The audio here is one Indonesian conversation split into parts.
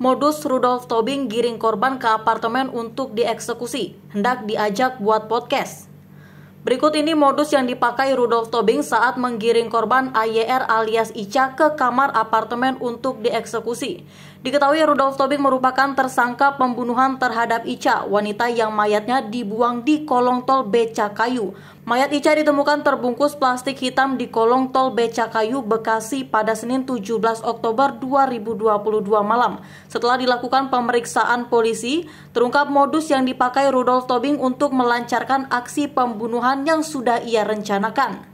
modus Rudolf Tobing giring korban ke apartemen untuk dieksekusi, hendak diajak buat podcast. Berikut ini modus yang dipakai Rudolf Tobing saat menggiring korban AYR alias Ica ke kamar apartemen untuk dieksekusi. Diketahui Rudolf Tobing merupakan tersangka pembunuhan terhadap Ica, wanita yang mayatnya dibuang di kolong tol Beca Kayu. Mayat Ica ditemukan terbungkus plastik hitam di kolong tol Beca Kayu, Bekasi pada Senin 17 Oktober 2022 malam. Setelah dilakukan pemeriksaan polisi, terungkap modus yang dipakai Rudolf Tobing untuk melancarkan aksi pembunuhan yang sudah ia rencanakan.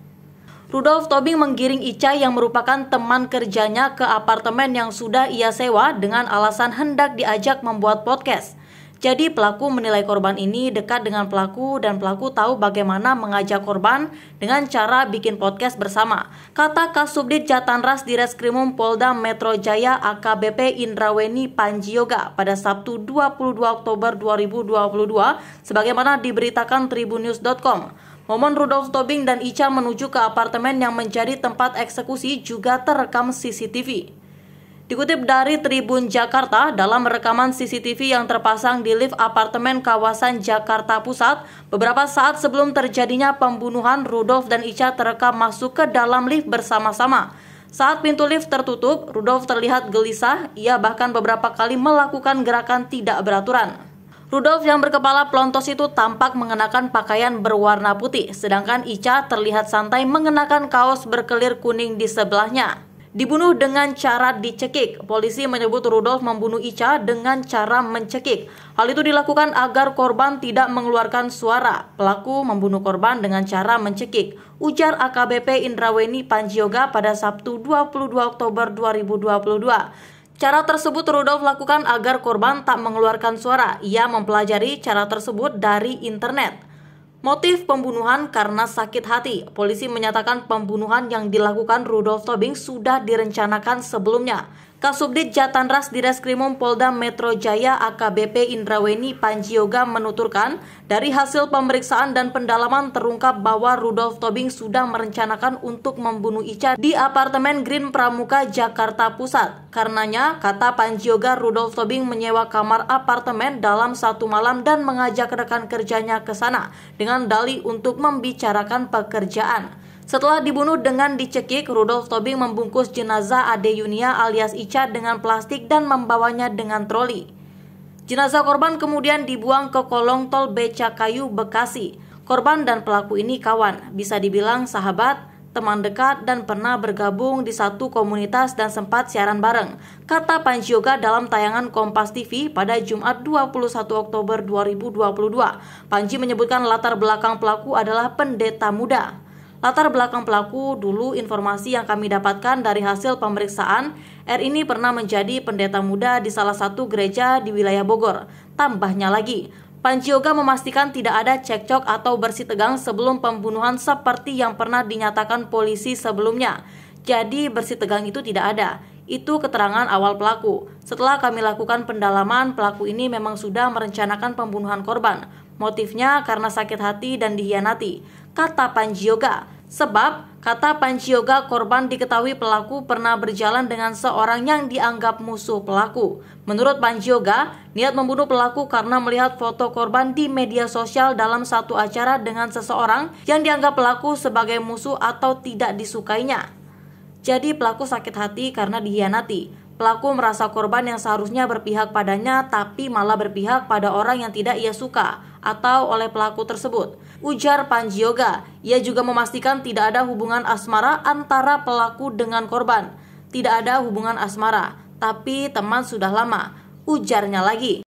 Rudolf Tobing menggiring Ica yang merupakan teman kerjanya ke apartemen yang sudah ia sewa dengan alasan hendak diajak membuat podcast. Jadi pelaku menilai korban ini dekat dengan pelaku dan pelaku tahu bagaimana mengajak korban dengan cara bikin podcast bersama. Kata Kasubdit Jatanras di Reskrimum Polda Metro Jaya AKBP Indraweni Panjioga pada Sabtu 22 Oktober 2022 sebagaimana diberitakan tribunews.com. Momen Rudolf Tobing dan Ica menuju ke apartemen yang menjadi tempat eksekusi juga terekam CCTV. Dikutip dari Tribun Jakarta, dalam rekaman CCTV yang terpasang di lift apartemen kawasan Jakarta Pusat, beberapa saat sebelum terjadinya pembunuhan, Rudolf dan Ica terekam masuk ke dalam lift bersama-sama. Saat pintu lift tertutup, Rudolf terlihat gelisah, ia bahkan beberapa kali melakukan gerakan tidak beraturan. Rudolf yang berkepala pelontos itu tampak mengenakan pakaian berwarna putih, sedangkan Ica terlihat santai mengenakan kaos berkelir kuning di sebelahnya. Dibunuh dengan cara dicekik. Polisi menyebut Rudolf membunuh Ica dengan cara mencekik. Hal itu dilakukan agar korban tidak mengeluarkan suara. Pelaku membunuh korban dengan cara mencekik. Ujar AKBP Indraweni Panjioga pada Sabtu 22 Oktober 2022. Cara tersebut Rudolf lakukan agar korban tak mengeluarkan suara. Ia mempelajari cara tersebut dari internet. Motif pembunuhan karena sakit hati. Polisi menyatakan pembunuhan yang dilakukan Rudolf Tobing sudah direncanakan sebelumnya. Kasubdit Jatanras di Reskrimum Polda Metro Jaya AKBP Indraweni Panjioga menuturkan, dari hasil pemeriksaan dan pendalaman terungkap bahwa Rudolf Tobing sudah merencanakan untuk membunuh Ica di apartemen Green Pramuka, Jakarta Pusat. Karenanya, kata Panjioga, Rudolf Tobing menyewa kamar apartemen dalam satu malam dan mengajak rekan kerjanya ke sana dengan dalih untuk membicarakan pekerjaan. Setelah dibunuh dengan dicekik, Rudolf Tobing membungkus jenazah Ade Yunia alias Ica dengan plastik dan membawanya dengan troli. Jenazah korban kemudian dibuang ke kolong tol Beca Kayu, Bekasi. Korban dan pelaku ini kawan, bisa dibilang sahabat, teman dekat, dan pernah bergabung di satu komunitas dan sempat siaran bareng, kata Panjioga dalam tayangan Kompas TV pada Jumat 21 Oktober 2022. Panji menyebutkan latar belakang pelaku adalah pendeta muda. Latar belakang pelaku dulu informasi yang kami dapatkan dari hasil pemeriksaan, R ini pernah menjadi pendeta muda di salah satu gereja di wilayah Bogor. Tambahnya lagi, Panji memastikan tidak ada cekcok atau bersih tegang sebelum pembunuhan seperti yang pernah dinyatakan polisi sebelumnya. Jadi bersih tegang itu tidak ada. Itu keterangan awal pelaku. Setelah kami lakukan pendalaman, pelaku ini memang sudah merencanakan pembunuhan korban. Motifnya karena sakit hati dan dihianati kata Panji Yoga. Sebab, kata Panji Yoga, korban diketahui pelaku pernah berjalan dengan seorang yang dianggap musuh pelaku. Menurut Panji Yoga, niat membunuh pelaku karena melihat foto korban di media sosial dalam satu acara dengan seseorang yang dianggap pelaku sebagai musuh atau tidak disukainya. Jadi pelaku sakit hati karena dihianati. Pelaku merasa korban yang seharusnya berpihak padanya, tapi malah berpihak pada orang yang tidak ia suka atau oleh pelaku tersebut. Ujar Panji Yoga. ia juga memastikan tidak ada hubungan asmara antara pelaku dengan korban. Tidak ada hubungan asmara, tapi teman sudah lama. Ujarnya lagi.